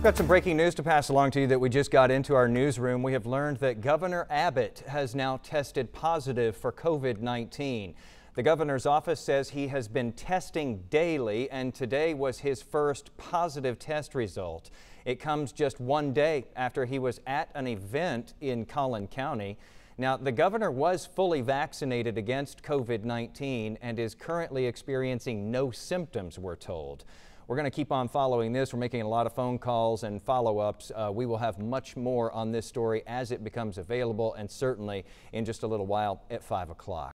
We've got some breaking news to pass along to you that we just got into our newsroom. We have learned that Governor Abbott has now tested positive for COVID-19. The governor's office says he has been testing daily and today was his first positive test result. It comes just one day after he was at an event in Collin County. Now, the governor was fully vaccinated against COVID-19 and is currently experiencing no symptoms, we're told. We're going to keep on following this. We're making a lot of phone calls and follow-ups. Uh, we will have much more on this story as it becomes available and certainly in just a little while at 5 o'clock.